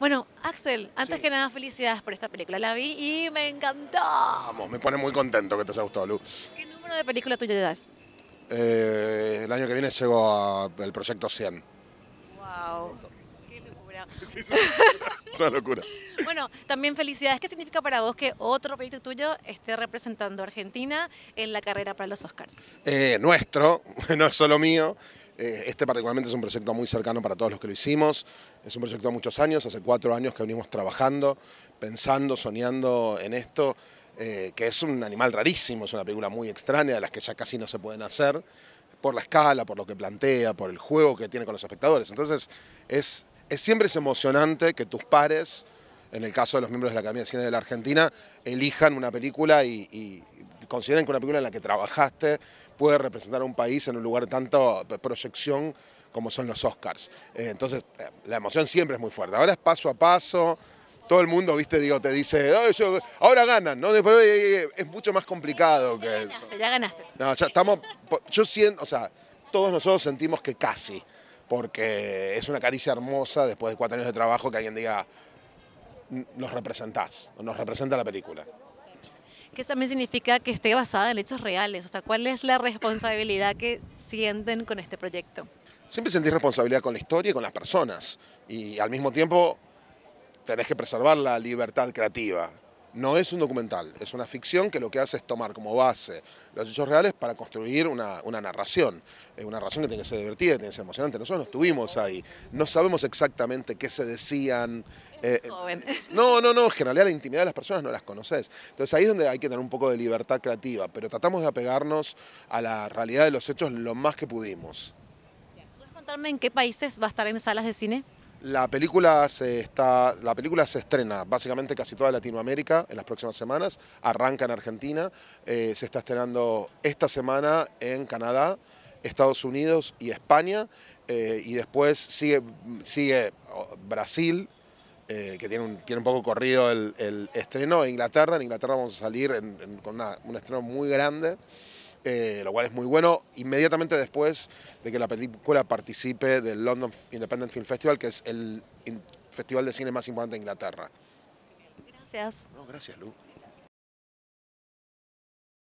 Bueno, Axel, antes que nada, felicidades por esta película. La vi y me encantó. Vamos, me pone muy contento que te haya gustado, Lu. ¿Qué número de película tú le das? Eh, el año que viene llego al proyecto 100. ¡Wow! ¡Qué locura! Sí, es, una locura. es una locura. Bueno, también felicidades. ¿Qué significa para vos que otro proyecto tuyo esté representando a Argentina en la carrera para los Oscars? Eh, nuestro, no es solo mío. Eh, este particularmente es un proyecto muy cercano para todos los que lo hicimos. Es un proyecto de muchos años, hace cuatro años que venimos trabajando, pensando, soñando en esto, eh, que es un animal rarísimo, es una película muy extraña, de las que ya casi no se pueden hacer, por la escala, por lo que plantea, por el juego que tiene con los espectadores. Entonces, es, siempre es emocionante que tus pares, en el caso de los miembros de la Academia de Cine de la Argentina, elijan una película y, y consideren que una película en la que trabajaste puede representar a un país en un lugar de tanta proyección como son los Oscars. Eh, entonces, eh, la emoción siempre es muy fuerte. Ahora es paso a paso, todo el mundo, viste, digo, te dice, ahora ganan, ¿no? Eh, es mucho más complicado que eso. Ya ganaste. No, ya estamos, yo siento, o sea, todos nosotros sentimos que casi, porque es una caricia hermosa después de cuatro años de trabajo que alguien diga, nos representás, nos representa la película que también significa que esté basada en hechos reales. O sea, ¿cuál es la responsabilidad que sienten con este proyecto? Siempre sentís responsabilidad con la historia y con las personas. Y al mismo tiempo tenés que preservar la libertad creativa. No es un documental, es una ficción que lo que hace es tomar como base los hechos reales para construir una, narración. una narración que tiene que ser divertida, tiene que ser emocionante. Nosotros no estuvimos ahí, no sabemos exactamente qué se decían, eh, no, no, no, es en realidad la intimidad de las personas no las conoces. Entonces ahí es donde hay que tener un poco de libertad creativa, pero tratamos de apegarnos a la realidad de los hechos lo más que pudimos. ¿Puedes contarme en qué países va a estar en salas de cine? La película, se está, la película se estrena básicamente casi toda Latinoamérica en las próximas semanas, arranca en Argentina, eh, se está estrenando esta semana en Canadá, Estados Unidos y España, eh, y después sigue, sigue Brasil, eh, que tiene un, tiene un poco corrido el, estreno. En Inglaterra, en Inglaterra vamos a salir con un estreno muy grande. Eh, lo cual es muy bueno, inmediatamente después de que la película participe del London Independent Film Festival, que es el festival de cine más importante de Inglaterra. Gracias. No, gracias, Lu.